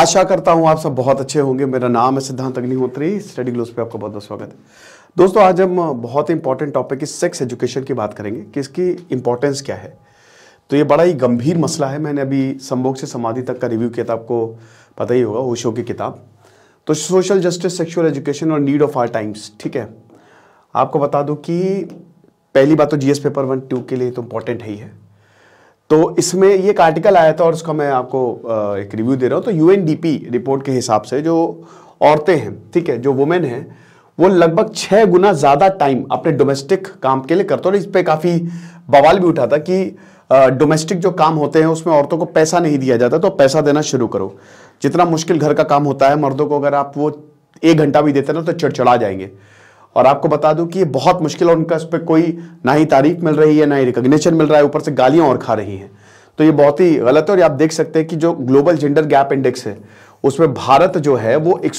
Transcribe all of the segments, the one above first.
आशा करता हूँ आप सब बहुत अच्छे होंगे मेरा नाम है सिद्धांत अग्निहोत्री स्टडी ग्लोस पे आपका बहुत बहुत स्वागत है दोस्तों आज हम बहुत ही इंपॉर्टेंट टॉपिक इस सेक्स एजुकेशन की बात करेंगे कि इसकी इंपॉर्टेंस क्या है तो ये बड़ा ही गंभीर मसला है मैंने अभी संभोग से समाधि तक का रिव्यू किया था आपको पता ही होगा ओशो की किताब तो सोशल जस्टिस सेक्शुअल एजुकेशन और नीड ऑफ आर टाइम्स ठीक है आपको बता दो कि पहली बात तो जीएस पेपर वन टू के लिए तो इम्पोर्टेंट है ही है तो इसमें ये एक आर्टिकल आया था और उसका मैं आपको एक रिव्यू दे रहा हूँ तो यू रिपोर्ट के हिसाब से जो औरतें हैं ठीक है जो वुमेन हैं वो लगभग छः गुना ज़्यादा टाइम अपने डोमेस्टिक काम के लिए करते हैं और इस पर काफ़ी बवाल भी उठा था कि डोमेस्टिक जो काम होते हैं उसमें औरतों को पैसा नहीं दिया जाता तो पैसा देना शुरू करो जितना मुश्किल घर का काम होता है मर्दों को अगर आप वो एक घंटा भी देते ना तो चिड़चिड़ा जाएंगे और आपको बता दूं कि ये बहुत मुश्किल और उनका इस पर कोई ना ही तारीफ मिल रही है ना ही रिकोगशन मिल रहा है ऊपर से गालियां और खा रही हैं तो ये बहुत ही गलत है और आप देख सकते हैं कि जो ग्लोबल जेंडर गैप इंडेक्स है उसमें भारत जो है वो एक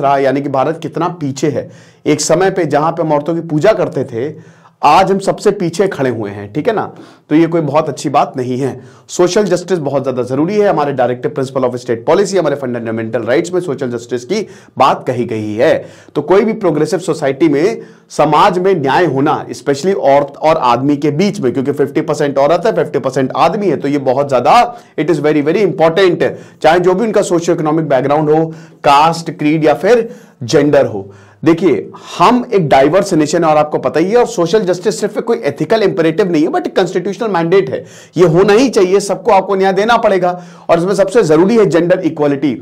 रहा यानी कि भारत कितना पीछे है एक समय पर जहां पे हम औरतों की पूजा करते थे आज हम सबसे पीछे खड़े हुए हैं ठीक है ना तो ये कोई बहुत अच्छी बात नहीं है सोशल जस्टिस बहुत ज्यादा जरूरी है हमारे directive principle of state policy हमारे फंडामेंटल राइट्स में सोशल जस्टिस की बात कही गई है तो कोई भी प्रोग्रेसिव सोसाइटी में समाज में न्याय होना स्पेशली औरत और आदमी के बीच में क्योंकि 50% औरत है 50% आदमी है तो ये बहुत ज्यादा it is very very important चाहे जो भी उनका सोशियो इकोनॉमिक बैकग्राउंड हो कास्ट क्रीड या फिर जेंडर हो देखिए हम एक डाइवर्स नेशन और आपको पता ही है और सोशल जस्टिस सिर्फ कोई एथिकल इंपरेटिव नहीं है बट कॉन्स्टिट्यूशनल मैंडेट है ये होना ही चाहिए सबको आपको न्याय देना पड़ेगा और इसमें सबसे जरूरी है जेंडर इक्वालिटी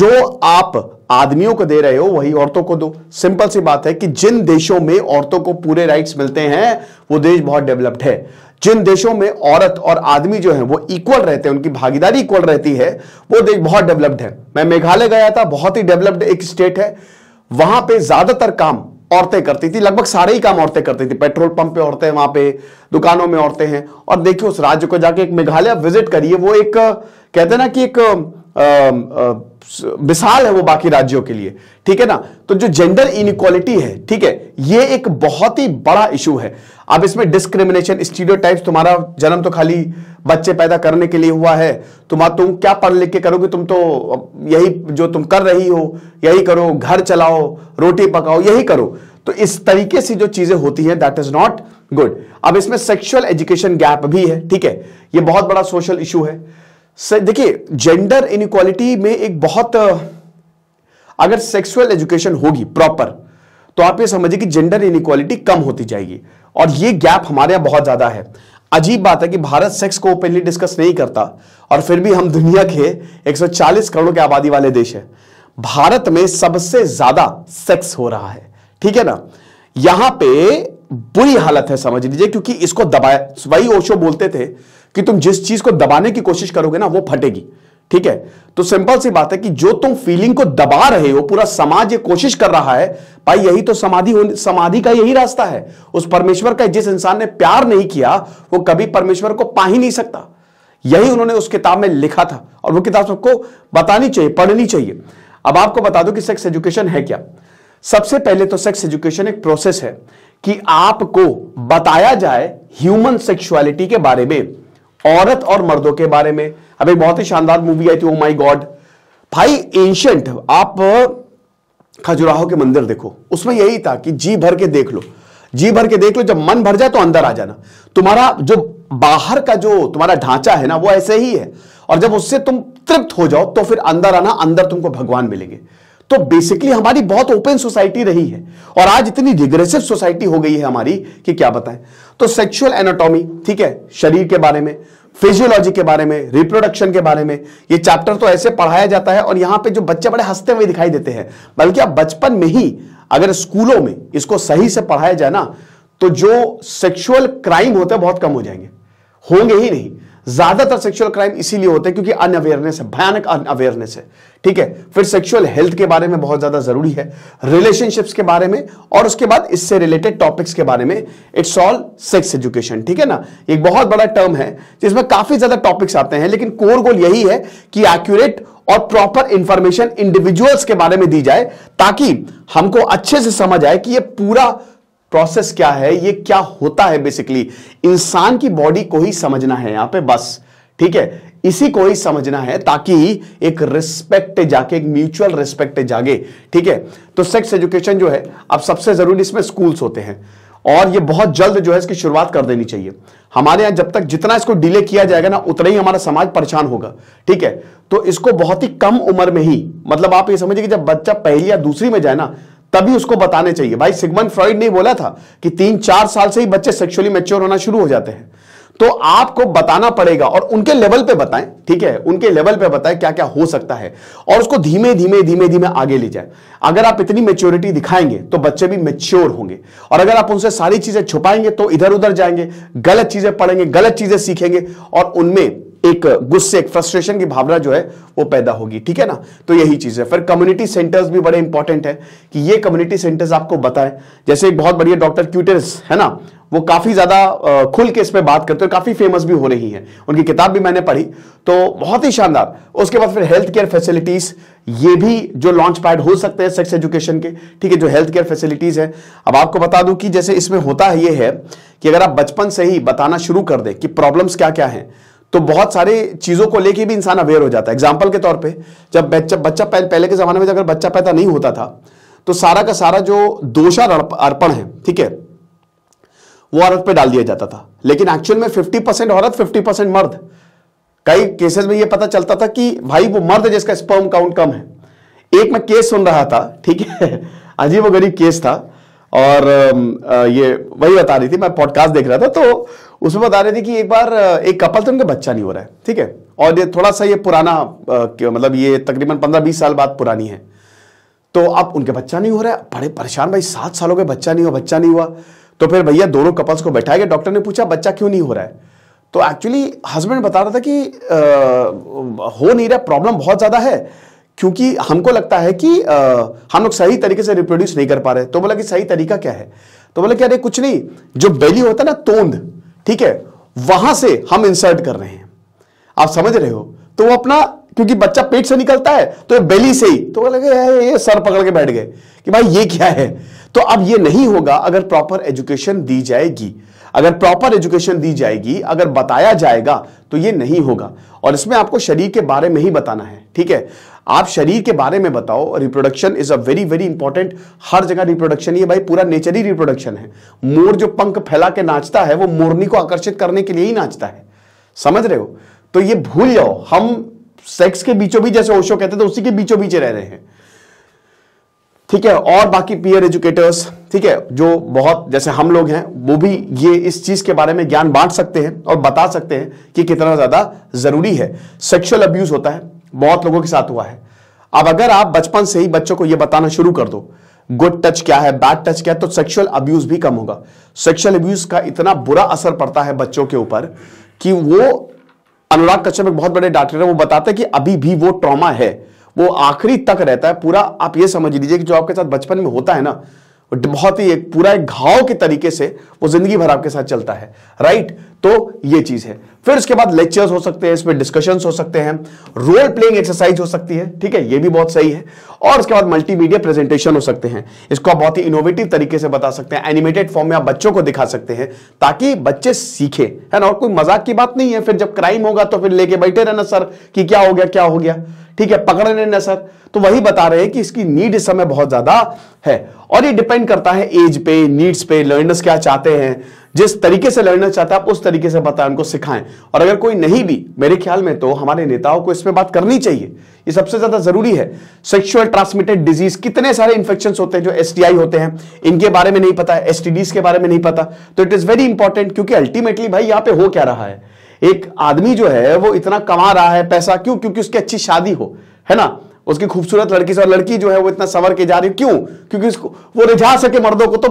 जो आप आदमियों को दे रहे हो वही औरतों को दो सिंपल सी बात है कि जिन देशों में औरतों को पूरे राइट्स मिलते हैं वो देश बहुत डेवलप्ड है जिन देशों में औरत और आदमी जो है वो इक्वल रहते हैं उनकी भागीदारी इक्वल रहती है वो देश बहुत डेवलप्ड है मैं मेघालय गया था बहुत ही डेवलप्ड एक स्टेट है वहां पे ज्यादातर काम औरतें करती थी लगभग सारे ही काम औरतें करती थी पेट्रोल पंप पे औरतें वहां पे दुकानों में औरतें हैं और देखिए उस राज्य को जाके एक मेघालय विजिट करिए वो एक कहते हैं ना कि एक मिसाल है वो बाकी राज्यों के लिए ठीक है ना तो जो जेंडर इनिक्वालिटी है ठीक है ये एक बहुत ही बड़ा इशू है अब इसमें डिस्क्रिमिनेशन स्टीडियो तुम्हारा जन्म तो खाली बच्चे पैदा करने के लिए हुआ है तुम तुम क्या पढ़ लिख के करोगे तुम तो यही जो तुम कर रही हो यही करो घर चलाओ रोटी पकाओ यही करो तो इस तरीके से जो चीजें होती है दैट इज नॉट गुड अब इसमें सेक्शुअल एजुकेशन गैप भी है ठीक है ये बहुत बड़ा सोशल इशू है देखिए जेंडर इनक्वालिटी में एक बहुत अगर सेक्सुअल एजुकेशन होगी प्रॉपर तो आप ये समझिए कि जेंडर इनक्वालिटी कम होती जाएगी और ये गैप हमारे यहां बहुत ज़्यादा है अजीब बात है कि भारत सेक्स को ओपनली डिस्कस नहीं करता और फिर भी हम दुनिया के 140 करोड़ के आबादी वाले देश है भारत में सबसे ज़्यादा सेक्स हो रहा है ठीक है ना यहां पे बुरी हालत है समझ लीजिए क्योंकि इसको दबाया वही ओशो बोलते थे कि तुम जिस चीज को दबाने की कोशिश करोगे ना वो फटेगी ठीक है तो सिंपल सी बात है कि जो तुम फीलिंग को दबा रहे हो पूरा समाज ये कोशिश कर रहा है भाई यही तो समाधि समाधि का यही रास्ता है उस परमेश्वर का जिस इंसान ने प्यार नहीं किया वो कभी परमेश्वर को पा ही नहीं सकता यही उन्होंने उस किताब में लिखा था और वो किताब सबको बतानी चाहिए पढ़नी चाहिए अब आपको बता दो कि सेक्स एजुकेशन है क्या सबसे पहले तो सेक्स एजुकेशन एक प्रोसेस है कि आपको बताया जाए ह्यूमन सेक्सुअलिटी के बारे में औरत और मर्दों के बारे में अब एक बहुत ही शानदार मूवी आई थी ओ माई गॉड भाई एंशंट आप खजुराहो के मंदिर देखो उसमें यही था कि जी भर के देख लो जी भर के देख लो जब मन भर जाए तो अंदर आ जाना तुम्हारा जो बाहर का जो तुम्हारा ढांचा है ना वो ऐसे ही है और जब उससे तुम तृप्त हो जाओ तो फिर अंदर आना अंदर तुमको भगवान मिलेंगे तो बेसिकली हमारी बहुत ओपन सोसाइटी रही है और आज इतनी रिग्रेसिव सोसाइटी हो गई है हमारी कि क्या बताएं तो सेक्सुअल एनाटॉमी ठीक है शरीर के बारे में फिजियोलॉजी के बारे में रिप्रोडक्शन के बारे में ये चैप्टर तो ऐसे पढ़ाया जाता है और यहां पे जो बच्चे बड़े हंसते हुए दिखाई देते हैं बल्कि आप बचपन में ही अगर स्कूलों में इसको सही से पढ़ाया जाए ना तो जो सेक्सुअल क्राइम होते हैं बहुत कम हो जाएंगे होंगे ही नहीं ज्यादातर सेक्सुअल क्राइम इसीलिए होते हैं क्योंकि अनअवेयरनेस है भयानक अनअवेयरनेस है ठीक है फिर सेक्सुअल हेल्थ के बारे में बहुत ज्यादा जरूरी है रिलेशनशिप्स के बारे में और उसके बाद इससे रिलेटेड टॉपिक्स के बारे में इट्स ऑल सेक्स एजुकेशन ठीक है ना एक बहुत बड़ा टर्म है जिसमें काफी ज्यादा टॉपिक्स आते हैं लेकिन कोर गोल यही है कि एक्यूरेट और प्रॉपर इंफॉर्मेशन इंडिविजुअल्स के बारे में दी जाए ताकि हमको अच्छे से समझ आए कि यह पूरा प्रोसेस क्या है ये क्या होता है बेसिकली इंसान की बॉडी को ही समझना है यहां पे बस ठीक है इसी को ही समझना है ताकि एक रिस्पेक्ट जाके एक म्यूचुअल रिस्पेक्ट जागे ठीक है तो सेक्स एजुकेशन जो है अब सबसे जरूरी इसमें स्कूल्स होते हैं और ये बहुत जल्द जो है इसकी शुरुआत कर देनी चाहिए हमारे यहां जब तक जितना इसको डिले किया जाएगा ना उतना ही हमारा समाज परेशान होगा ठीक है तो इसको बहुत ही कम उम्र में ही मतलब आप ये समझिए कि जब बच्चा पहली या दूसरी में जाए ना तभी उसको बताने चाहिए भाई सिगमन फ्रॉइड ने बोला था कि तीन चार साल से ही बच्चे सेक्सुअली मेच्योर होना शुरू हो जाते हैं तो आपको बताना पड़ेगा और उनके लेवल पे बताएं ठीक है उनके लेवल पे बताएं क्या क्या हो सकता है और उसको धीमे धीमे धीमे धीमे आगे ले जाए अगर आप इतनी मेच्योरिटी दिखाएंगे तो बच्चे भी मेच्योर होंगे और अगर आप उनसे सारी चीजें छुपाएंगे तो इधर उधर जाएंगे गलत चीजें पढ़ेंगे गलत चीजें सीखेंगे और उनमें एक गुस्से एक फ्रस्ट्रेशन की भावना जो है वो पैदा होगी ठीक है ना तो यही चीज है फिर कम्युनिटी सेंटर्स भी बड़े इंपॉर्टेंट है कि ये कम्युनिटी सेंटर्स आपको बताएं जैसे एक बहुत बढ़िया डॉक्टर क्यूटर्स है ना वो काफी ज्यादा खुल के इस पर बात करते हैं काफी फेमस भी हो रही है उनकी किताब भी मैंने पढ़ी तो बहुत ही शानदार उसके बाद फिर हेल्थ केयर फैसिलिटीज ये भी जो लॉन्च पैड हो सकते हैं सेक्स एजुकेशन के ठीक है जो हेल्थ केयर फैसिलिटीज है अब आपको बता दूं कि जैसे इसमें होता है ये है कि अगर आप बचपन से ही बताना शुरू कर दें कि प्रॉब्लम्स क्या क्या हैं तो बहुत सारी चीज़ों को लेके भी इंसान अवेयर हो जाता है एग्जाम्पल के तौर पर जब बच्चा बच्चा पहले के ज़माने में अगर बच्चा पैदा नहीं होता था तो सारा का सारा जो दोषा अर्पण है ठीक है वो औरत पे डाल दिया जाता था लेकिन एक्चुअल में 50 परसेंट औरत 50 परसेंट मर्द कई केसेस में ये पता चलता था कि भाई वो मर्द जिसका स्पर्म काउंट कम है एक मैं केस सुन रहा था ठीक है अजीब वो गरीब केस था और ये वही बता रही थी मैं पॉडकास्ट देख रहा था तो उसमें बता रहे थे कि एक बार एक कपल था उनका बच्चा नहीं हो रहा है ठीक है और ये थोड़ा सा ये पुराना मतलब ये तकरीबन पंद्रह बीस साल बाद पुरानी है तो अब उनके बच्चा नहीं हो रहा है बड़े परेशान भाई सात सालों के बच्चा नहीं हुआ बच्चा नहीं हुआ तो फिर भैया दोनों कपल्स को बैठाया गया डॉक्टर ने पूछा बच्चा क्यों नहीं हो रहा है तो एक्चुअली हस्बैंड बता रहा था कि आ, हो नहीं रहा प्रॉब्लम बहुत ज़्यादा है क्योंकि हमको लगता है कि आ, हम लोग सही तरीके से रिप्रोड्यूस नहीं कर पा रहे तो बोला कि सही तरीका क्या है तो बोला कि अरे कुछ नहीं जो बेली होता है ना तोंद ठीक है वहां से हम इंसर्ट कर रहे हैं आप समझ रहे हो तो वो अपना क्योंकि बच्चा पेट से निकलता है तो ये बेली से ही तो लगे ये सर पकड़ के बैठ गए कि भाई ये क्या है तो अब ये नहीं होगा अगर प्रॉपर एजुकेशन दी जाएगी अगर प्रॉपर एजुकेशन दी जाएगी अगर बताया जाएगा तो ये नहीं होगा और इसमें आपको शरीर के बारे में ही बताना है ठीक है आप शरीर के बारे में बताओ reproduction is a very very important हर जगह रिप्रोडक्शन ये भाई पूरा नेचर ही रिप्रोडक्शन है मोर जो पंख फैला के नाचता है वो मोरनी को आकर्षित करने के लिए ही नाचता है समझ रहे हो तो ये भूल जाओ हम सेक्स के बीचों बीच जैसे ओशो कहते थे उसी के बीचों बीच रह रहे हैं ठीक है और बाकी पीयर एजुकेटर्स ठीक है जो बहुत जैसे हम लोग हैं वो भी ये इस चीज के बारे में ज्ञान बांट सकते हैं और बता सकते हैं कि कितना ज्यादा जरूरी है सेक्सुअल अब्यूज होता है बहुत लोगों के साथ हुआ है अब अगर आप बचपन से ही बच्चों को यह बताना शुरू कर दो गुड टच क्या है बैड टच क्या है तो सेक्सुअल अब्यूज भी कम होगा सेक्सुअल अब्यूज का इतना बुरा असर पड़ता है बच्चों के ऊपर कि वो अनुराग कश्यप एक बहुत बड़े डॉक्टर है वो बताते हैं कि अभी भी वो ट्रॉमा है वो आखिरी तक रहता है पूरा आप ये समझ लीजिए कि जो आपके साथ बचपन में होता है ना बहुत ही एक पूरा एक घाव के तरीके से वो जिंदगी भर आपके साथ चलता है राइट तो ये चीज है फिर उसके बाद लेक्चर्स हो सकते हैं इसमें डिस्कशन हो सकते हैं रोल प्लेइंग एक्सरसाइज हो सकती है ठीक है ये भी बहुत सही है और उसके बाद मल्टीमीडिया प्रेजेंटेशन हो सकते हैं इसको आप बहुत ही इनोवेटिव तरीके से बता सकते हैं एनिमेटेड फॉर्म में आप बच्चों को दिखा सकते हैं ताकि बच्चे सीखे है ना और कोई मजाक की बात नहीं है फिर जब क्राइम होगा तो फिर लेके बैठे रहना सर कि क्या हो गया क्या हो गया ठीक है पकड़ लेना सर तो वही बता रहे हैं कि इसकी नीड इस समय बहुत ज्यादा है और ये डिपेंड करता है एज पे नीड्स पे लर्नर्स क्या चाहते हैं जिस तरीके से लड़ना चाहता है आप उस तरीके से बताएं उनको सिखाएं और अगर कोई नहीं भी मेरे ख्याल में तो हमारे नेताओं को इसमें बात करनी चाहिए ये सबसे ज्यादा जरूरी है सेक्सुअल ट्रांसमिटेड डिजीज कितने सारे इंफेक्शन होते हैं जो एस होते हैं इनके बारे में नहीं पता है एसटीडीज के बारे में नहीं पता तो इट इज वेरी इंपॉर्टेंट क्योंकि अल्टीमेटली भाई यहां पर हो क्या रहा है एक आदमी जो है वो इतना कमा रहा है पैसा क्यों क्योंकि उसकी अच्छी शादी हो है ना उसकी खूबसूरत लड़की से और लड़की जो है वो इतना सवर के जा रही क्यों क्योंकि उसको वो रिझा सके मर्दों को तो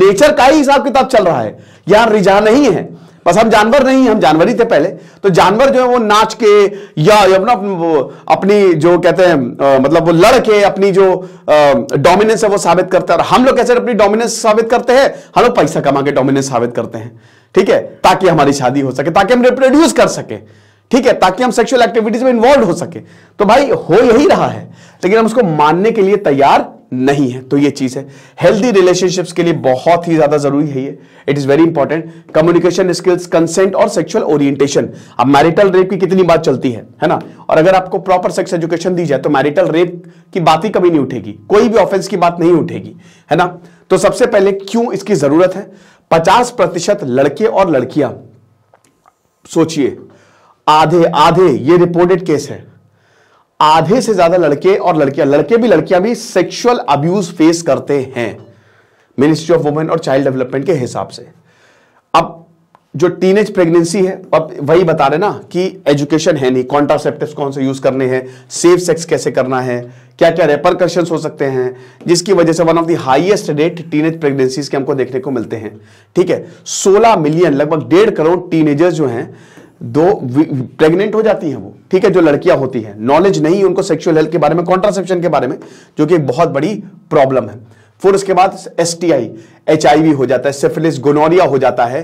नेचर का ही हिसाब किताब चल रहा है यार रिझा नहीं है बस हम जानवर नहीं हम जानवर ही थे पहले तो जानवर जो है वो नाच के या अपना अपनी जो कहते हैं मतलब वो लड़के अपनी जो डोमिनेंस है वो साबित करते हैं और हम लोग कैसे अपनी डोमिनेंस साबित करते हैं हम लोग पैसा कमा के डोमिनेंस साबित करते हैं ठीक है ताकि हमारी शादी हो सके ताकि हम रिप्रोड्यूस कर सके ठीक है ताकि हम सेक्सुअल एक्टिविटीज में इन्वॉल्व हो सके तो भाई हो यही रहा है लेकिन हम उसको मानने के लिए तैयार नहीं है तो ये चीज है हेल्दी रिलेशनशिप्स के लिए बहुत ही ज्यादा जरूरी है ये it is very important communication skills consent और सेक्सुअल ओरिएंटेशन अब मैरिटल रेप की कितनी बात चलती है है ना और अगर आपको प्रॉपर सेक्स एजुकेशन दी जाए तो मैरिटल रेप की बात ही कभी नहीं उठेगी कोई भी ऑफेंस की बात नहीं उठेगी है ना तो सबसे पहले क्यों इसकी जरूरत है पचास प्रतिशत लड़के और लड़कियां सोचिए आधे आधे ये रिपोर्टेड केस है आधे से ज्यादा लड़के और लड़कियां लड़के भी लड़कियां भी सेक्सुअल अब्यूज फेस करते हैं मिनिस्ट्री ऑफ वुमेन और चाइल्ड डेवलपमेंट के हिसाब से अब जो टीनेज प्रेगनेंसी है अब वही बता रहे ना कि एजुकेशन है नहीं कॉन्ट्रासेप्टिव कौन से यूज करने हैं सेफ सेक्स कैसे करना है क्या क्या रेपरकशन हो सकते हैं जिसकी वजह से one of the highest rate teenage pregnancies के हमको देखने को मिलते हैं ठीक है 16 मिलियन लगभग डेढ़ करोड़ टीनेजर्स जो हैं दो प्रेग्नेंट हो जाती हैं वो ठीक है जो लड़कियां होती हैं नॉलेज नहीं उनको सेक्सुअल हेल्थ के बारे में कॉन्ट्रासेप्शन के बारे में जो कि बहुत बड़ी प्रॉब्लम है फिर उसके बाद S T I H I V हो जाता है सिफिलिस गोनोरिया हो जाता है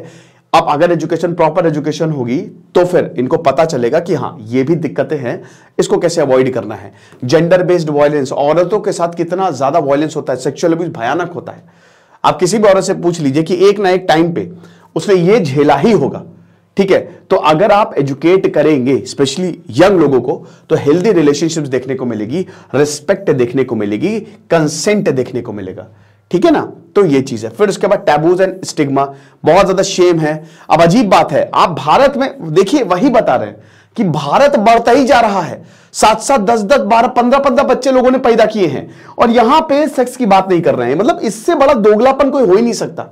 अब अगर एजुकेशन प्रॉपर एजुकेशन होगी तो फिर इनको पता चलेगा कि हाँ ये भी दिक्कतें हैं इसको कैसे अवॉइड करना है जेंडर बेस्ड वायलेंस औरतों के साथ कितना ज्यादा वायलेंस होता है सेक्सुअल अब्यूज भयानक होता है आप किसी भी औरत से पूछ लीजिए कि एक ना एक टाइम पे उसने ये झेला ही होगा ठीक है तो अगर आप एजुकेट करेंगे स्पेशली यंग लोगों को तो हेल्दी रिलेशनशिप्स देखने को मिलेगी रिस्पेक्ट देखने को मिलेगी कंसेंट देखने को मिलेगा ठीक है ना तो ये चीज है फिर उसके बाद टैबूज एंड स्टिग्मा बहुत ज्यादा शेम है अब अजीब बात है आप भारत में देखिए वही बता रहे हैं कि भारत बढ़ता ही जा रहा है सात सात दस दस बारह पंद्रह पंद्रह बच्चे लोगों ने पैदा किए हैं और यहां पे सेक्स की बात नहीं कर रहे हैं मतलब इससे बड़ा दोगलापन कोई हो ही नहीं सकता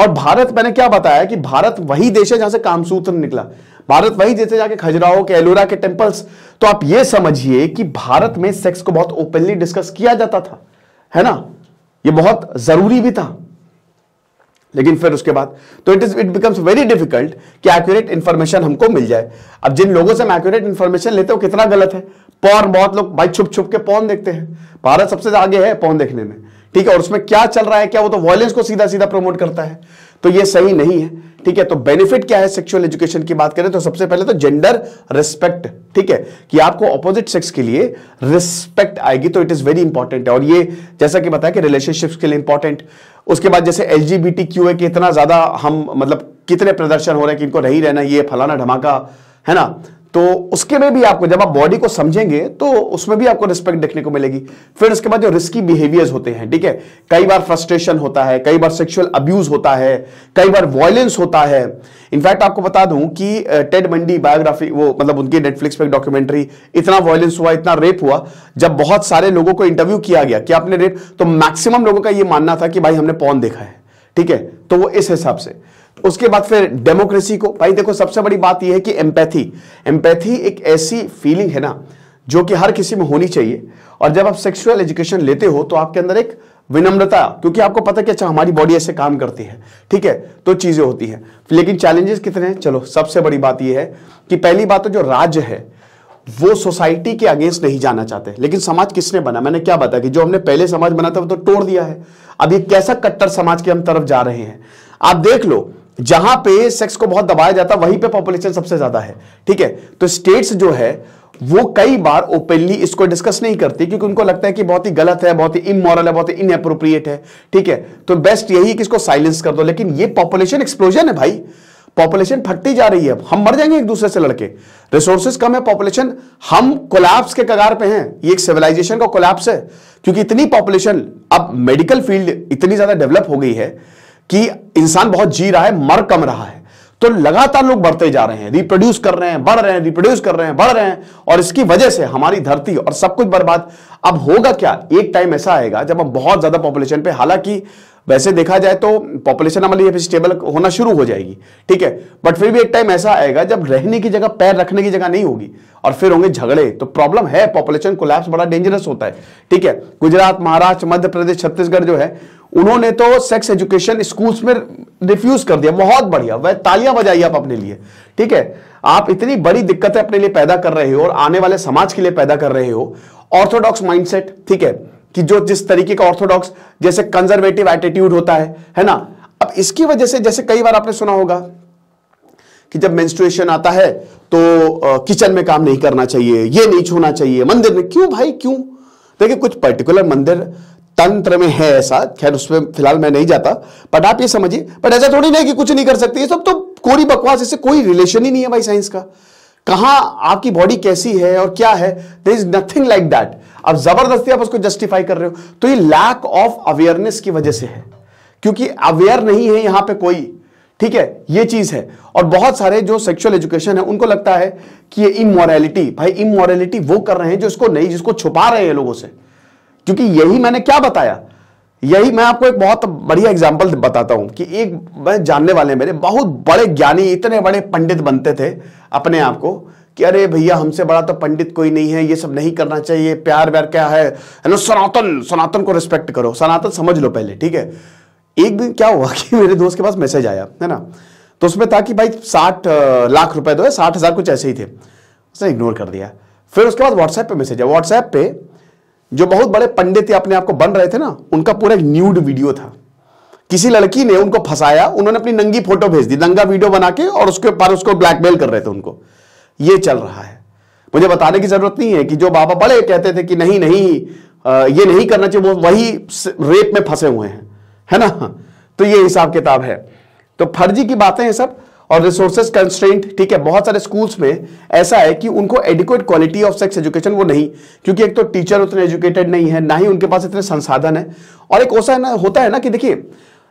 और भारत मैंने क्या बताया कि भारत वही देश है जहां से कामसूत्र निकला भारत वही देश जाके खजुराहो के एलोरा के टेम्पल्स तो आप यह समझिए कि भारत में सेक्स को बहुत ओपनली डिस्कस किया जाता था है ना ये बहुत जरूरी भी था लेकिन फिर उसके बाद तो it is it becomes very difficult कि एक्यूरेट इंफॉर्मेशन हमको मिल जाए अब जिन लोगों से हम एक्यूरेट इंफॉर्मेशन लेते हो कितना गलत है पौन बहुत लोग भाई छुप छुप के पौन देखते हैं भारत सबसे आगे है पौन देखने में ठीक है और उसमें क्या चल रहा है क्या वो तो वॉयलेंस को सीधा सीधा प्रमोट करता है तो ये सही नहीं है ठीक है तो बेनिफिट क्या है सेक्सुअल एजुकेशन की बात करें तो सबसे पहले तो जेंडर रिस्पेक्ट ठीक है कि आपको ऑपोजिट सेक्स के लिए रिस्पेक्ट आएगी तो इट इज वेरी इंपॉर्टेंट और ये जैसा कि बताया कि रिलेशनशिप्स के लिए इंपॉर्टेंट उसके बाद जैसे L G B T Q है कि इतना ज्यादा हम मतलब कितने प्रदर्शन हो रहे हैं कि इनको नहीं रहना ये फलाना ढमाका है ना तो उसके में भी आपको जब आप बॉडी को समझेंगे तो उसमें भी आपको रिस्पेक्ट देखने को मिलेगी फिर उसके बाद जो रिस्की बिहेवियर्स होते हैं ठीक है कई बार फ्रस्ट्रेशन होता है कई बार सेक्सुअल अब्यूज होता है कई बार वॉयलेंस होता है इनफैक्ट आपको बता दूं कि टेड मंडी बायोग्राफी वो मतलब उनकी नेटफ्लिक्स पर डॉक्यूमेंट्री इतना वॉयलेंस हुआ इतना रेप हुआ जब बहुत सारे लोगों को इंटरव्यू किया गया कि आपने रेप तो मैक्सिमम लोगों का यह मानना था कि भाई हमने पौन देखा है ठीक है तो वो इस हिसाब से उसके बाद फिर डेमोक्रेसी को भाई देखो सबसे बड़ी बात यह है कि एम्पैथी एम्पैथी एक ऐसी फीलिंग है ना जो कि हर किसी में होनी चाहिए और जब आप सेक्सुअल एजुकेशन लेते हो तो आपके अंदर एक विनम्रता क्योंकि आपको पता है कि अच्छा हमारी बॉडी ऐसे काम करती है ठीक है तो चीज़ें होती हैं लेकिन चैलेंजेस कितने हैं चलो सबसे बड़ी बात यह है कि पहली बात तो जो राज्य है वो सोसाइटी के अगेंस्ट नहीं जाना चाहते लेकिन समाज किसने बना मैंने क्या बताया कि जो हमने पहले समाज बना था वो तो तोड़ दिया है अब ये कैसा कट्टर समाज के हम तरफ जा रहे हैं आप देख लो जहां पे सेक्स को बहुत दबाया जाता है वहीं पे पॉपुलेशन सबसे ज्यादा है ठीक है तो स्टेट्स जो है वो कई बार ओपनली इसको डिस्कस नहीं करती क्योंकि उनको लगता है कि बहुत ही गलत है बहुत ही इमोरल है बहुत ही इनअप्रोप्रिएट है ठीक है तो बेस्ट यही है कि इसको साइलेंस कर दो लेकिन ये पॉपुलेशन एक्सप्लोजन है भाई पॉपुलेशन फटती जा रही है हम मर जाएंगे एक दूसरे से लड़के रिसोर्सेज कम है पॉपुलेशन हम कोलैप्स के कगार पे हैं ये एक सिविलाइजेशन का कोलैप्स है क्योंकि इतनी पॉपुलेशन अब मेडिकल फील्ड इतनी ज्यादा डेवलप हो गई है कि इंसान बहुत जी रहा है मर कम रहा है तो लगातार लोग बढ़ते जा रहे हैं रिप्रोड्यूस कर रहे हैं बढ़ रहे हैं रिप्रोड्यूस कर रहे हैं बढ़ रहे हैं और इसकी वजह से हमारी धरती और सब कुछ बर्बाद अब होगा क्या एक टाइम ऐसा आएगा जब हम बहुत ज्यादा पॉपुलेशन पे हालांकि वैसे देखा जाए तो पॉपुलेशन हमारी फिर स्टेबल होना शुरू हो जाएगी ठीक है बट फिर भी एक टाइम ऐसा आएगा जब रहने की जगह पैर रखने की जगह नहीं होगी और फिर होंगे झगड़े तो प्रॉब्लम है पॉपुलेशन कोलैप्स बड़ा डेंजरस होता है ठीक है गुजरात महाराष्ट्र मध्य प्रदेश छत्तीसगढ़ जो है उन्होंने तो सेक्स एजुकेशन स्कूल्स में रिफ्यूज कर दिया बहुत बढ़िया वह तालियां बजाई आप अपने लिए ठीक है आप इतनी बड़ी दिक्कतें अपने लिए पैदा कर रहे हो और आने वाले समाज के लिए पैदा कर रहे हो ऑर्थोडॉक्स माइंडसेट ठीक है कि जो जिस तरीके का ऑर्थोडॉक्स जैसे कंजर्वेटिव एटीट्यूड होता है है ना अब इसकी वजह से जैसे कई बार आपने सुना होगा कि जब मेंस्ट्रुएशन आता है तो किचन में काम नहीं करना चाहिए ये नहीं छूना चाहिए मंदिर में क्यों भाई क्यों देखिए कुछ पर्टिकुलर मंदिर तंत्र में है ऐसा खैर उसमें फिलहाल मैं नहीं जाता बट आप ये समझिए बट ऐसा थोड़ी नहीं कि कुछ नहीं कर सकते ये सब तो कोरी बकवास इससे कोई रिलेशन ही नहीं है भाई साइंस का कहाँ आपकी बॉडी कैसी है और क्या है there is nothing like that अब जबरदस्ती आप उसको जस्टिफाई कर रहे हो तो ये लैक ऑफ अवेयरनेस की वजह से है क्योंकि अवेयर नहीं है यहां पे कोई ठीक है ये चीज है और बहुत सारे जो सेक्सुअल एजुकेशन है उनको लगता है कि ये इमोरलिटी भाई इमोरलिटी वो कर रहे हैं जो इसको नहीं जिसको छुपा रहे हैं लोगों से क्योंकि यही मैंने क्या बताया यही मैं आपको एक बहुत बढ़िया एग्जाम्पल बताता हूं कि एक मैं जानने वाले मेरे बहुत बड़े ज्ञानी इतने बड़े पंडित बनते थे अपने आप को कि अरे भैया हमसे बड़ा तो पंडित कोई नहीं है ये सब नहीं करना चाहिए प्यार व्यार क्या है ना सनातन सनातन को रिस्पेक्ट करो सनातन समझ लो पहले ठीक है एक दिन क्या हुआ कि मेरे दोस्त के पास मैसेज आया है ना तो उसमें था कि भाई साठ लाख रुपए दो साठ हज़ार कुछ ऐसे ही थे उसने इग्नोर कर दिया फिर उसके बाद व्हाट्सएप पे मैसेज है व्हाट्सएप पे जो बहुत बड़े पंडित थे अपने आप को बन रहे थे ना उनका पूरा एक न्यूड वीडियो था किसी लड़की ने उनको फंसाया उन्होंने अपनी नंगी फोटो भेज दी नंगा वीडियो बना के और उसके पर उसको ब्लैकमेल कर रहे थे उनको ये चल रहा है मुझे बताने की जरूरत नहीं है कि जो बाबा बड़े कहते थे कि नहीं नहीं ये नहीं करना चाहिए वो वही रेप में फंसे हुए हैं है ना तो ये हिसाब किताब है तो फर्जी की बातें हैं सब और रिसोर्सेज कंस्ट्रेंट ठीक है बहुत सारे स्कूल्स में ऐसा है कि उनको adequate quality of sex education वो नहीं क्योंकि एक तो टीचर उतने एजुकेटेड नहीं है ना ही उनके पास इतने संसाधन है और एक ऐसा होता है ना कि देखिए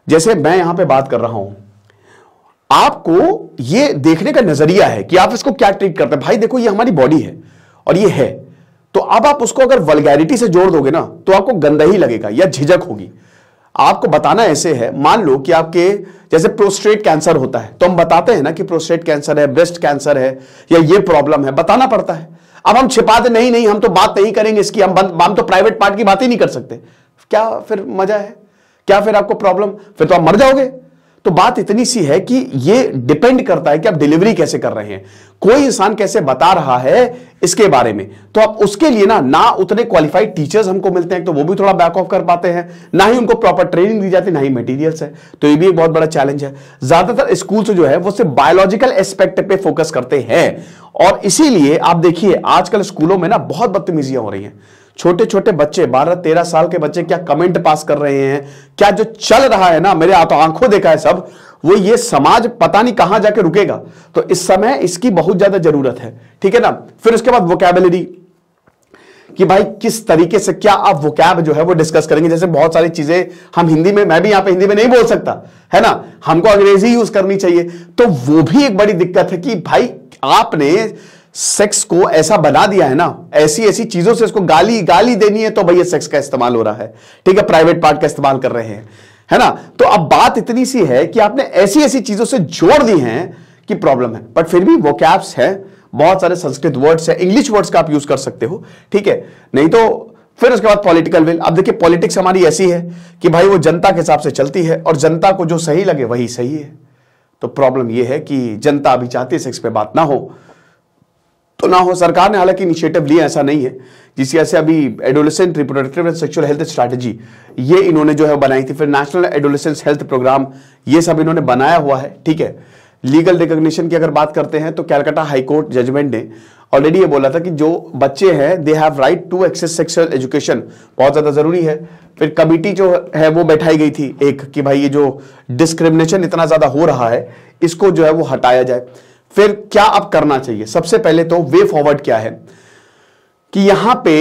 जैसे मैं यहां पर बात कर रहा हूं आपको ये देखने का नजरिया है कि आप इसको क्या ट्रीट करते हैं भाई देखो ये हमारी बॉडी है और ये है तो अब आप उसको अगर वलगैरिटी से जोड़ दोगे ना तो आपको गंदा ही लगेगा या झिझक होगी आपको बताना ऐसे है मान लो कि आपके जैसे प्रोस्टेट कैंसर होता है तो हम बताते हैं ना कि प्रोस्टेट कैंसर है ब्रेस्ट कैंसर है या ये प्रॉब्लम है बताना पड़ता है अब हम छिपाते नहीं नहीं हम तो बात नहीं करेंगे इसकी हम हम तो प्राइवेट पार्ट की बात ही नहीं कर सकते क्या फिर मजा है क्या फिर आपको प्रॉब्लम फिर तो आप मर जाओगे तो बात इतनी सी है कि ये डिपेंड करता है कि आप डिलीवरी कैसे कर रहे हैं कोई इंसान कैसे बता रहा है इसके बारे में तो आप उसके लिए ना ना उतने क्वालिफाइड टीचर्स हमको मिलते हैं तो वो भी थोड़ा बैक ऑफ कर पाते हैं ना ही उनको प्रॉपर ट्रेनिंग दी जाती ना ही मटीरियल है तो ये भी एक बहुत बड़ा चैलेंज है ज्यादातर स्कूल जो है वो सिर्फ बायोलॉजिकल एस्पेक्ट पे फोकस करते हैं और इसीलिए आप देखिए आजकल स्कूलों में ना बहुत बदतमीजियां हो रही हैं छोटे छोटे बच्चे बारह तेरह साल के बच्चे क्या कमेंट पास कर रहे हैं क्या जो चल रहा है ना मेरे तो आंखों देखा है सब वो ये समाज पता नहीं कहां जाके रुकेगा तो इस समय इसकी बहुत ज्यादा जरूरत है ठीक है ना फिर उसके बाद वोकेबलरी कि भाई किस तरीके से क्या आप वो कैब जो है वो डिस्कस करेंगे जैसे बहुत सारी चीजें हम हिंदी में मैं भी यहां पे हिंदी में नहीं बोल सकता है ना हमको अंग्रेजी यूज करनी चाहिए तो वो भी एक बड़ी दिक्कत है कि भाई आपने सेक्स को ऐसा बना दिया है ना ऐसी ऐसी चीजों से इसको गाली गाली देनी है तो भैया सेक्स का इस्तेमाल हो रहा है ठीक है प्राइवेट पार्ट का इस्तेमाल कर रहे हैं है ना तो अब बात इतनी सी है कि आपने ऐसी ऐसी चीजों से जोड़ दी है कि प्रॉब्लम है बट फिर भी वो कैप्स है बहुत सारे संस्कृत वर्ड्स है इंग्लिश वर्ड्स का आप यूज कर सकते हो ठीक है नहीं तो फिर उसके बाद पॉलिटिकल विल अब देखिए पॉलिटिक्स हमारी ऐसी है कि भाई वो जनता के हिसाब से चलती है और जनता को जो सही लगे वही सही है तो प्रॉब्लम यह है कि जनता अभी चाहती है सेक्स पे बात ना हो तो ना हो सरकार ने हालांकि इनिशिएटिव लिया ऐसा नहीं है जिसकी वजह से अभी adolescent reproductive and sexual health strategy ये इन्होंने जो है बनाई थी फिर नेशनल एडोलेसेंस हेल्थ प्रोग्राम ये सब इन्होंने बनाया हुआ है ठीक है लीगल रिकोग्निशन की अगर बात करते हैं तो कैलकाटा हाईकोर्ट जजमेंट ने ऑलरेडी ये बोला था कि जो बच्चे हैं they have right to access sexual education बहुत ज़्यादा ज़रूरी है फिर कमिटी जो है वो बैठाई गई थी एक कि भाई ये जो डिस्क्रिमिनेशन इतना ज़्यादा हो रहा है इसको जो है वो हटाया जाए फिर क्या अब करना चाहिए सबसे पहले तो वे फॉरवर्ड क्या है कि यहां पे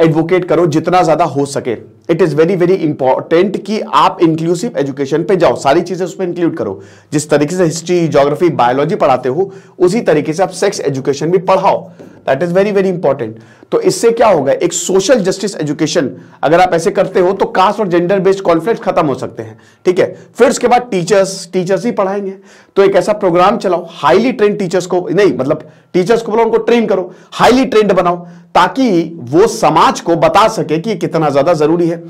एडवोकेट करो जितना ज्यादा हो सके it is very very important कि आप इंक्लूसिव एजुकेशन पे जाओ सारी चीजें उसमें इंक्लूड करो जिस तरीके से हिस्ट्री ज्योग्राफी बायोलॉजी पढ़ाते हो उसी तरीके से आप सेक्स एजुकेशन भी पढ़ाओ that is very very important तो इससे क्या होगा एक सोशल जस्टिस एजुकेशन अगर आप ऐसे करते हो तो कास्ट और जेंडर बेस्ड कॉन्फ्लिक्ट खत्म हो सकते हैं ठीक है फिर उसके बाद टीचर्स टीचर्स ही पढ़ाएंगे तो एक ऐसा प्रोग्राम चलाओ हाईली ट्रेन टीचर्स को नहीं मतलब टीचर्स को बोलो उनको ट्रेन करो हाईली ट्रेंड बनाओ ताकि वो समाज को बता सके कि कितना ज्यादा जरूरी है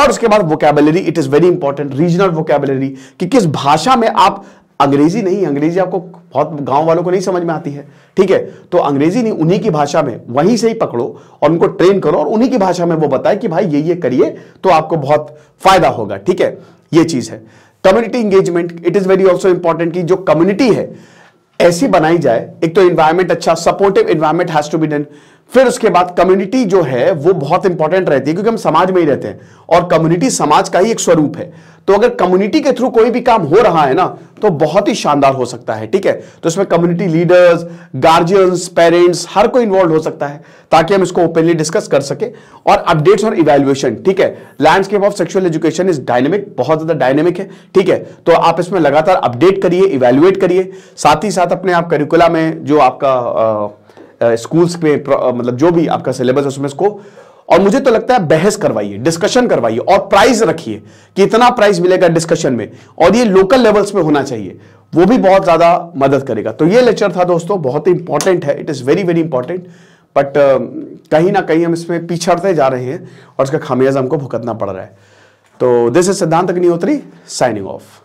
और उसके बाद vocabulary it is very important regional vocabulary कि किस भाषा में आप अंग्रेजी नहीं अंग्रेजी आपको बहुत गांव वालों को नहीं समझ में आती है ठीक है तो अंग्रेजी नहीं उन्हीं की भाषा में वहीं से ही पकड़ो और उनको ट्रेन करो और उन्हीं की भाषा में वो बताए कि भाई ये ये करिए तो आपको बहुत फायदा होगा ठीक है ये चीज है community engagement it is very also important की जो कम्युनिटी है ऐसी बनाई जाए एक तो इन्वायरमेंट अच्छा supportive environment has to be done फिर उसके बाद कम्युनिटी जो है वो बहुत इंपॉर्टेंट रहती है क्योंकि हम समाज में ही रहते हैं और कम्युनिटी समाज का ही एक स्वरूप है तो अगर कम्युनिटी के थ्रू कोई भी काम हो रहा है ना तो बहुत ही शानदार हो सकता है ठीक है तो इसमें कम्युनिटी लीडर्स गार्जियंस पेरेंट्स हर कोई इन्वॉल्व हो सकता है ताकि हम इसको ओपनली डिस्कस कर सके और अपडेट्स और इवेल्युएशन ठीक है landscape of sexual education is dynamic बहुत ज्यादा डायनेमिक है ठीक है तो आप इसमें लगातार अपडेट करिए इवेल्युएट करिए साथ ही साथ अपने आप करिकुला में जो आपका आ, स्कूल्स में मतलब जो भी आपका सिलेबस है उसमें इसको और मुझे तो लगता है बहस करवाइए डिस्कशन करवाइए और प्राइज रखिए कि इतना प्राइज मिलेगा डिस्कशन में और ये लोकल लेवल्स पे होना चाहिए वो भी बहुत ज्यादा मदद करेगा तो ये लेक्चर था दोस्तों बहुत ही इंपॉर्टेंट है it is very very important but कहीं ना कहीं हम इसमें पिछड़ते जा रहे हैं और इसका खामियाजा हमको भुगतना पड़ रहा है तो दिस इज सिद्धांत अग्निहोत्री साइनिंग ऑफ